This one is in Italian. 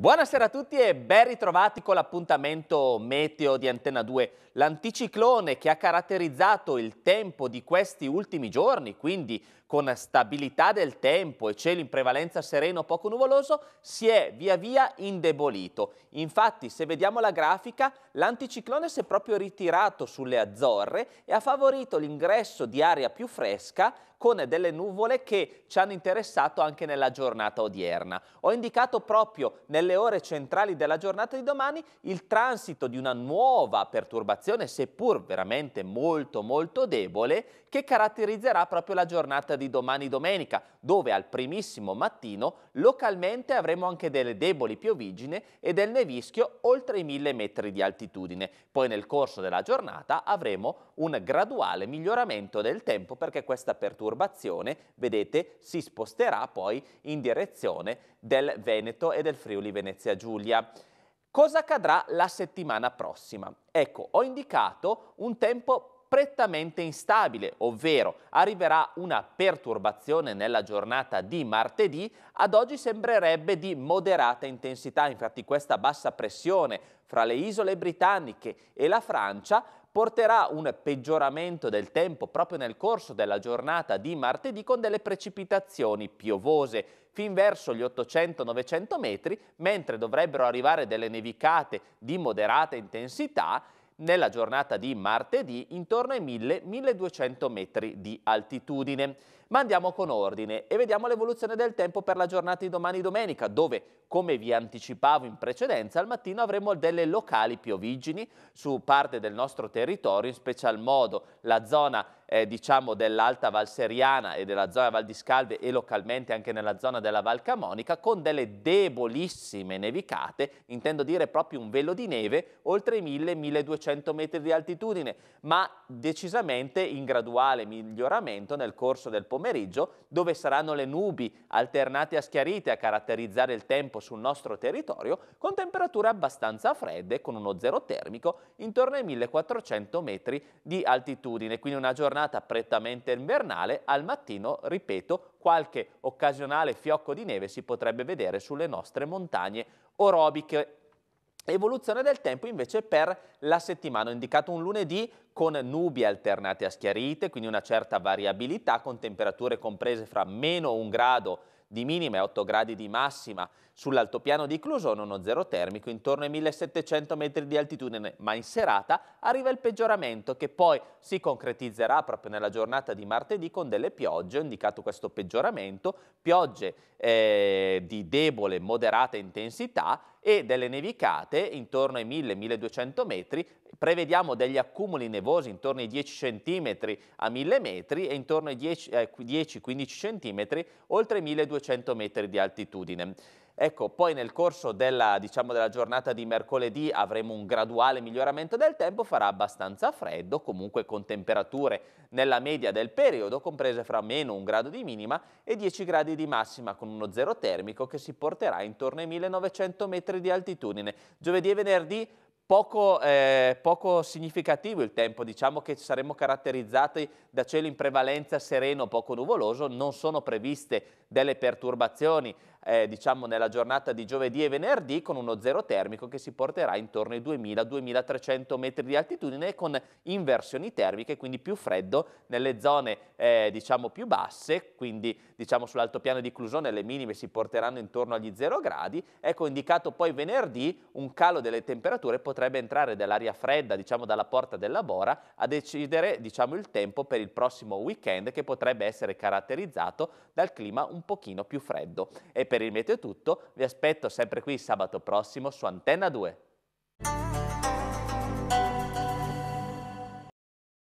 Buonasera a tutti e ben ritrovati con l'appuntamento meteo di Antena 2. L'anticiclone che ha caratterizzato il tempo di questi ultimi giorni, quindi con stabilità del tempo e cielo in prevalenza sereno poco nuvoloso, si è via via indebolito. Infatti, se vediamo la grafica, l'anticiclone si è proprio ritirato sulle Azzorre e ha favorito l'ingresso di aria più fresca con delle nuvole che ci hanno interessato anche nella giornata odierna. Ho indicato proprio nelle ore centrali della giornata di domani il transito di una nuova perturbazione, seppur veramente molto molto debole, che caratterizzerà proprio la giornata di domani domenica, dove al primissimo mattino localmente avremo anche delle deboli piovigine e del nevischio oltre i 1000 metri di altitudine. Poi nel corso della giornata avremo un graduale miglioramento del tempo perché questa perturbazione, vedete, si sposterà poi in direzione del Veneto e del Friuli Venezia Giulia. Cosa accadrà la settimana prossima? Ecco, ho indicato un tempo prettamente instabile, ovvero arriverà una perturbazione nella giornata di martedì, ad oggi sembrerebbe di moderata intensità, infatti questa bassa pressione fra le isole britanniche e la Francia porterà un peggioramento del tempo proprio nel corso della giornata di martedì con delle precipitazioni piovose fin verso gli 800-900 metri, mentre dovrebbero arrivare delle nevicate di moderata intensità nella giornata di martedì intorno ai 1000-1200 metri di altitudine. Ma andiamo con ordine e vediamo l'evoluzione del tempo per la giornata di domani domenica, dove, come vi anticipavo in precedenza, al mattino avremo delle locali piovigini su parte del nostro territorio, in special modo la zona eh, diciamo dell'Alta Val Seriana e della zona Val di Scalve e localmente anche nella zona della Val Camonica con delle debolissime nevicate, intendo dire proprio un velo di neve oltre i 1000-1200 metri di altitudine, ma decisamente in graduale miglioramento nel corso del pomeriggio dove saranno le nubi alternate a schiarite a caratterizzare il tempo sul nostro territorio con temperature abbastanza fredde con uno zero termico intorno ai 1400 metri di altitudine, quindi una giornata giornata prettamente invernale, al mattino, ripeto, qualche occasionale fiocco di neve si potrebbe vedere sulle nostre montagne orobiche Evoluzione del tempo invece per la settimana, ho indicato un lunedì con nubi alternate a schiarite, quindi una certa variabilità con temperature comprese fra meno un grado di minima e 8 gradi di massima. Sull'altopiano di Clusone uno zero termico intorno ai 1700 metri di altitudine, ma in serata arriva il peggioramento che poi si concretizzerà proprio nella giornata di martedì con delle piogge, ho indicato questo peggioramento, piogge eh, di debole, moderata intensità e delle nevicate intorno ai 1000-1200 metri, prevediamo degli accumuli nevosi intorno ai 10 cm a 1000 metri e intorno ai 10-15 eh, cm oltre 1200 metri di altitudine. Ecco, poi nel corso della, diciamo, della giornata di mercoledì avremo un graduale miglioramento del tempo, farà abbastanza freddo, comunque con temperature nella media del periodo, comprese fra meno un grado di minima e 10 gradi di massima, con uno zero termico che si porterà intorno ai 1900 metri di altitudine. Giovedì e venerdì Poco, eh, poco, significativo il tempo, diciamo che saremmo caratterizzati da cielo in prevalenza sereno, poco nuvoloso, non sono previste delle perturbazioni eh, diciamo nella giornata di giovedì e venerdì con uno zero termico che si porterà intorno ai 2000-2300 metri di altitudine con inversioni termiche, quindi più freddo nelle zone eh, diciamo più basse, quindi diciamo sull'altopiano di Clusone le minime si porteranno intorno agli 0 gradi. Ecco indicato poi venerdì un calo delle temperature potrebbe entrare dell'aria fredda, diciamo dalla porta della Bora a decidere diciamo il tempo per il prossimo weekend che potrebbe essere caratterizzato dal clima un pochino più freddo. E per il meteo è tutto, vi aspetto sempre qui sabato prossimo su Antenna 2.